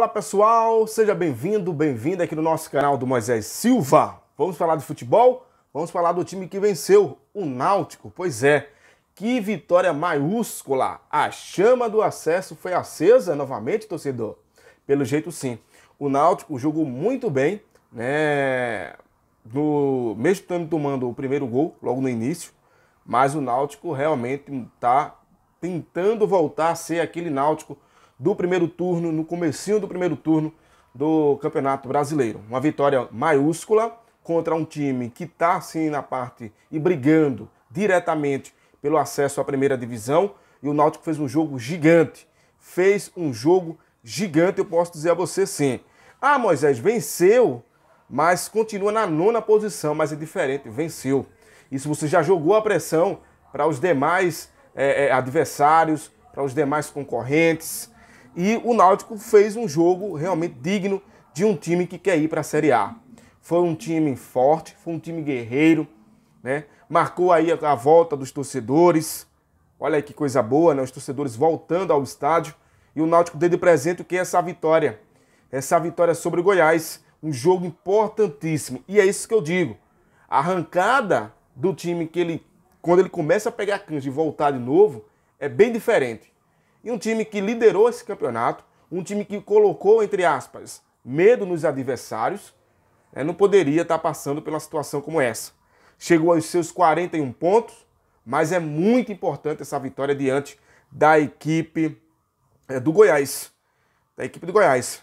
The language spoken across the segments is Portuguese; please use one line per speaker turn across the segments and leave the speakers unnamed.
Olá pessoal, seja bem-vindo, bem-vinda aqui no nosso canal do Moisés Silva. Vamos falar de futebol? Vamos falar do time que venceu, o Náutico. Pois é, que vitória maiúscula! A chama do acesso foi acesa novamente, torcedor? Pelo jeito sim. O Náutico jogou muito bem, né? No, mesmo tomando o primeiro gol logo no início, mas o Náutico realmente está tentando voltar a ser aquele Náutico do primeiro turno, no comecinho do primeiro turno do Campeonato Brasileiro. Uma vitória maiúscula contra um time que está assim na parte e brigando diretamente pelo acesso à primeira divisão. E o Náutico fez um jogo gigante. Fez um jogo gigante, eu posso dizer a você sim. Ah, Moisés, venceu, mas continua na nona posição, mas é diferente, venceu. Isso você já jogou a pressão para os demais é, adversários, para os demais concorrentes, e o Náutico fez um jogo realmente digno de um time que quer ir para a Série A. Foi um time forte, foi um time guerreiro, né? Marcou aí a volta dos torcedores. Olha aí que coisa boa, né? Os torcedores voltando ao estádio. E o Náutico deu de presente o que é essa vitória. Essa vitória sobre o Goiás. Um jogo importantíssimo. E é isso que eu digo. A arrancada do time que ele, quando ele começa a pegar cancha e voltar de novo, é bem diferente. E um time que liderou esse campeonato, um time que colocou, entre aspas, medo nos adversários, né, não poderia estar tá passando pela situação como essa. Chegou aos seus 41 pontos, mas é muito importante essa vitória diante da equipe é, do Goiás. Da equipe do Goiás.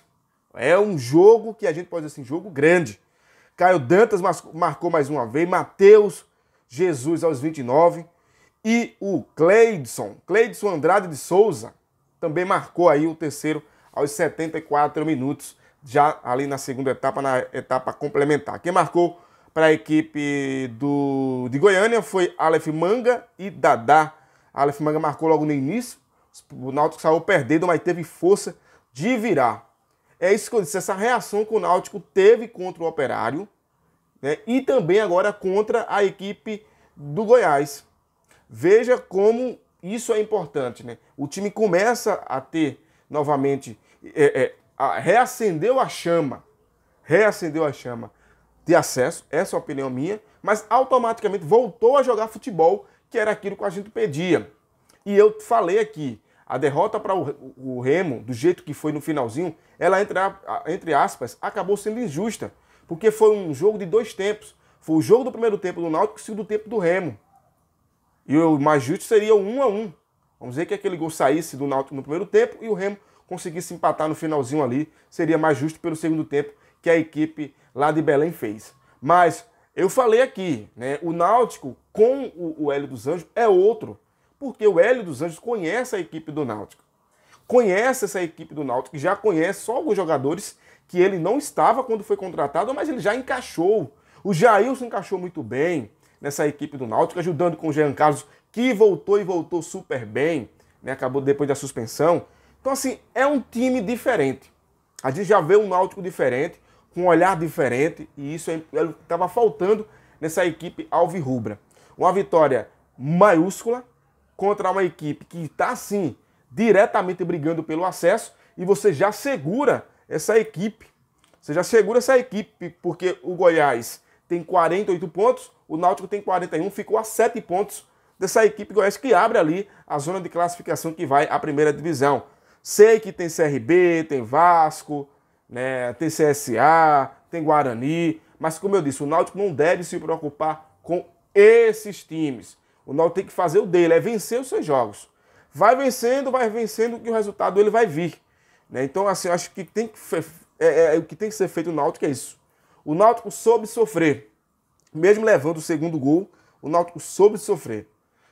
É um jogo que a gente pode dizer assim, jogo grande. Caio Dantas marcou mais uma vez, Matheus Jesus aos 29, e o Cleidson, Cleidson Andrade de Souza, também marcou aí o terceiro aos 74 minutos, já ali na segunda etapa, na etapa complementar. Quem marcou para a equipe do, de Goiânia foi Aleph Manga e Dadá. Aleph Manga marcou logo no início, o Náutico saiu perdendo, mas teve força de virar. É isso que eu disse, essa reação que o Náutico teve contra o Operário né, e também agora contra a equipe do Goiás. Veja como isso é importante, né? O time começa a ter novamente, é, é, a, reacendeu a chama, reacendeu a chama de acesso, essa é a opinião minha, mas automaticamente voltou a jogar futebol, que era aquilo que a gente pedia. E eu falei aqui, a derrota para o, o Remo, do jeito que foi no finalzinho, ela, entre, entre aspas, acabou sendo injusta, porque foi um jogo de dois tempos. Foi o jogo do primeiro tempo do Náutico e o segundo tempo do Remo. E o mais justo seria um a um. Vamos dizer que aquele gol saísse do Náutico no primeiro tempo e o Remo conseguisse empatar no finalzinho ali. Seria mais justo pelo segundo tempo que a equipe lá de Belém fez. Mas eu falei aqui, né? O Náutico com o Hélio dos Anjos é outro. Porque o Hélio dos Anjos conhece a equipe do Náutico. Conhece essa equipe do Náutico, já conhece só alguns jogadores que ele não estava quando foi contratado, mas ele já encaixou. O Jailson encaixou muito bem nessa equipe do Náutico, ajudando com o Jean Carlos, que voltou e voltou super bem, né? acabou depois da suspensão. Então, assim, é um time diferente. A gente já vê um Náutico diferente, com um olhar diferente, e isso é, é estava faltando nessa equipe alvirrubra. Uma vitória maiúscula contra uma equipe que está, sim, diretamente brigando pelo acesso, e você já segura essa equipe. Você já segura essa equipe, porque o Goiás tem 48 pontos, o Náutico tem 41, ficou a 7 pontos dessa equipe goiás que abre ali a zona de classificação que vai à primeira divisão. Sei que tem CRB, tem Vasco, né, tem CSA, tem Guarani, mas como eu disse, o Náutico não deve se preocupar com esses times. O Náutico tem que fazer o dele, é vencer os seus jogos. Vai vencendo, vai vencendo, que o resultado ele vai vir. Né? Então, assim, acho que tem que, é, é, o que tem que ser feito no Náutico é isso. O Náutico soube sofrer. Mesmo levando o segundo gol, o Náutico soube sofrer.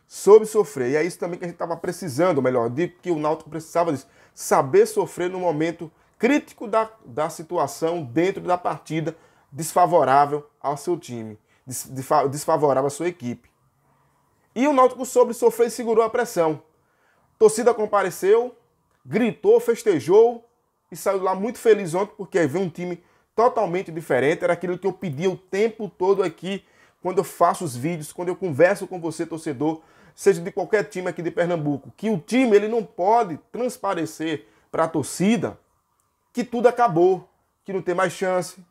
Soube sofrer. E é isso também que a gente estava precisando, melhor, de que o Náutico precisava disso. Saber sofrer no momento crítico da, da situação dentro da partida desfavorável ao seu time, desfavorável à sua equipe. E o Náutico soube sofrer e segurou a pressão. torcida compareceu, gritou, festejou e saiu lá muito feliz ontem porque veio um time totalmente diferente. Era aquilo que eu pedi o tempo todo aqui quando eu faço os vídeos, quando eu converso com você, torcedor, seja de qualquer time aqui de Pernambuco, que o time ele não pode transparecer para a torcida que tudo acabou, que não tem mais chance,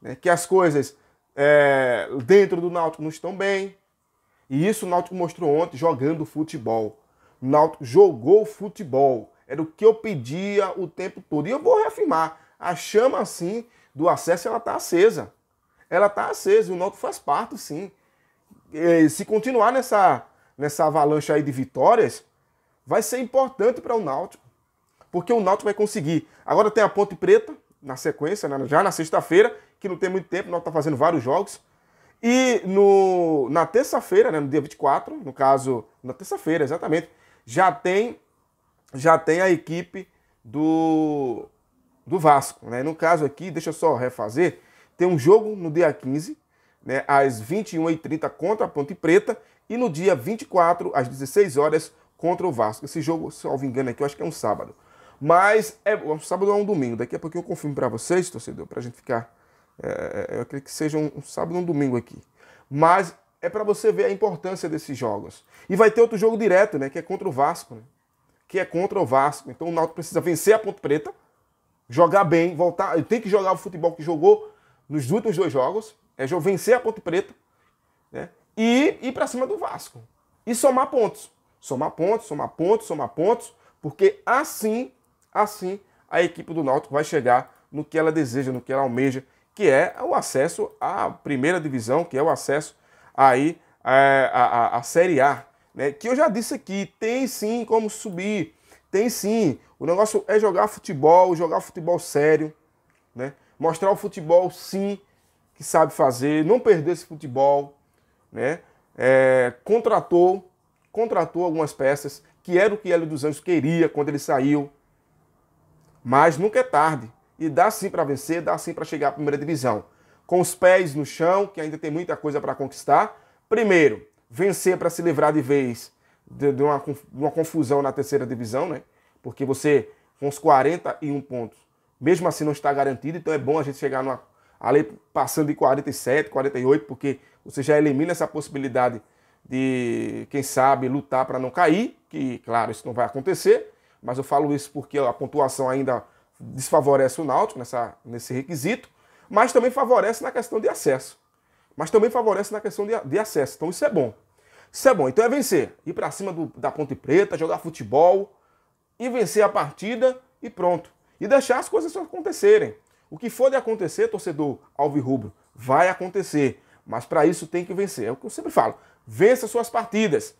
né? que as coisas é, dentro do Náutico não estão bem. E isso o Náutico mostrou ontem jogando futebol. O Náutico jogou futebol. Era o que eu pedia o tempo todo. E eu vou reafirmar a chama, sim, do acesso, ela está acesa. Ela está acesa e o Náutico faz parte, sim. E, se continuar nessa, nessa avalanche aí de vitórias, vai ser importante para o Náutico. Porque o Náutico vai conseguir. Agora tem a Ponte Preta, na sequência, né, já na sexta-feira, que não tem muito tempo, o Náutico está fazendo vários jogos. E no, na terça-feira, né, no dia 24, no caso, na terça-feira, exatamente, já tem já tem a equipe do do Vasco. Né? No caso aqui, deixa eu só refazer, tem um jogo no dia 15, né, às 21h30 contra a Ponte Preta e no dia 24, às 16 horas contra o Vasco. Esse jogo, se eu não me engano aqui, eu acho que é um sábado. Mas é um sábado ou é um domingo. Daqui a pouco eu confirmo para vocês, torcedor, para a gente ficar... É, é, é, eu acredito que seja um, um sábado ou um domingo aqui. Mas é para você ver a importância desses jogos. E vai ter outro jogo direto, né? Que é contra o Vasco, né? Que é contra o Vasco. Então o Náutico precisa vencer a Ponte Preta jogar bem, voltar. tem que jogar o futebol que jogou nos últimos dois jogos. É vencer a Ponte Preta né? e ir para cima do Vasco. E somar pontos. Somar pontos, somar pontos, somar pontos. Porque assim, assim, a equipe do Náutico vai chegar no que ela deseja, no que ela almeja, que é o acesso à primeira divisão, que é o acesso aí à, à, à, à Série A. Né? Que eu já disse aqui, tem sim como subir tem sim. O negócio é jogar futebol, jogar futebol sério, né? Mostrar o futebol sim que sabe fazer, não perder esse futebol, né? É, contratou, contratou algumas peças que era o que Hélio dos Anjos queria quando ele saiu. Mas nunca é tarde. E dá sim para vencer, dá sim para chegar à primeira divisão. Com os pés no chão, que ainda tem muita coisa para conquistar. Primeiro, vencer para se livrar de vez de, de, uma, de uma confusão na terceira divisão, né? Porque você, com os 41 pontos, mesmo assim não está garantido, então é bom a gente chegar numa, ali passando de 47, 48, porque você já elimina essa possibilidade de, quem sabe, lutar para não cair, que, claro, isso não vai acontecer, mas eu falo isso porque a pontuação ainda desfavorece o Náutico nessa, nesse requisito, mas também favorece na questão de acesso. Mas também favorece na questão de, de acesso, então isso é bom. Isso é bom. Então é vencer. Ir para cima do, da Ponte Preta, jogar futebol e vencer a partida e pronto. E deixar as coisas acontecerem. O que for de acontecer, torcedor alvirrubro, vai acontecer. Mas para isso tem que vencer. É o que eu sempre falo. Vença suas partidas.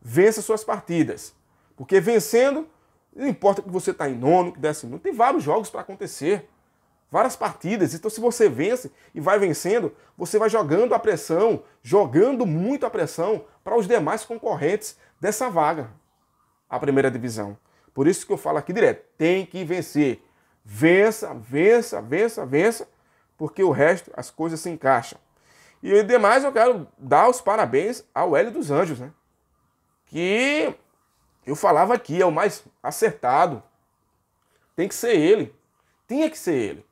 Vença suas partidas. Porque vencendo, não importa que você está em nono, que não tem vários jogos para acontecer. Várias partidas. Então, se você vence e vai vencendo, você vai jogando a pressão, jogando muito a pressão para os demais concorrentes dessa vaga, a primeira divisão. Por isso que eu falo aqui direto, tem que vencer. Vença, vença, vença, vença, porque o resto as coisas se encaixam. E demais eu quero dar os parabéns ao Hélio dos Anjos, né? Que eu falava aqui, é o mais acertado. Tem que ser ele. Tinha que ser ele.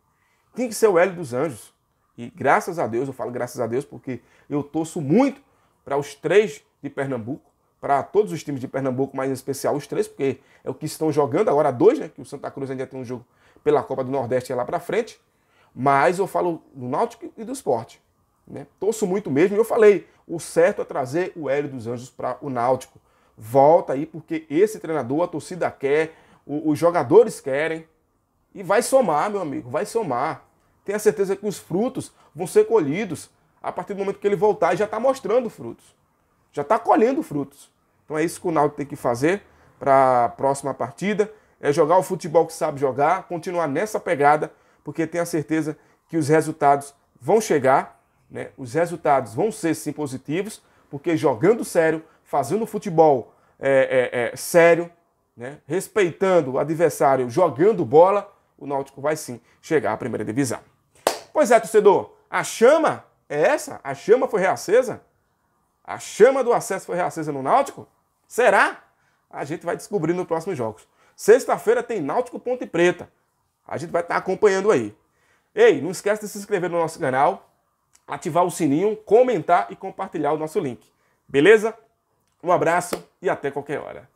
Tinha que ser o Hélio dos Anjos. E graças a Deus, eu falo graças a Deus porque eu torço muito para os três de Pernambuco, para todos os times de Pernambuco, mas em especial os três, porque é o que estão jogando agora dois, né? Que o Santa Cruz ainda tem um jogo pela Copa do Nordeste é lá para frente. Mas eu falo do Náutico e do esporte. Né? Torço muito mesmo. E eu falei, o certo é trazer o Hélio dos Anjos para o Náutico. Volta aí, porque esse treinador, a torcida quer, o, os jogadores querem. E vai somar, meu amigo, vai somar. Tenha certeza que os frutos vão ser colhidos a partir do momento que ele voltar, já está mostrando frutos, já está colhendo frutos. Então é isso que o Náutico tem que fazer para a próxima partida, é jogar o futebol que sabe jogar, continuar nessa pegada, porque tenho a certeza que os resultados vão chegar, né? os resultados vão ser sim positivos, porque jogando sério, fazendo futebol é, é, é, sério, né? respeitando o adversário, jogando bola, o Náutico vai sim chegar à primeira divisão. Pois é, torcedor, a chama é essa? A chama foi reacesa? A chama do acesso foi reacesa no Náutico? Será? A gente vai descobrir nos próximos jogos. Sexta-feira tem Náutico Ponte Preta. A gente vai estar tá acompanhando aí. Ei, não esquece de se inscrever no nosso canal, ativar o sininho, comentar e compartilhar o nosso link. Beleza? Um abraço e até qualquer hora.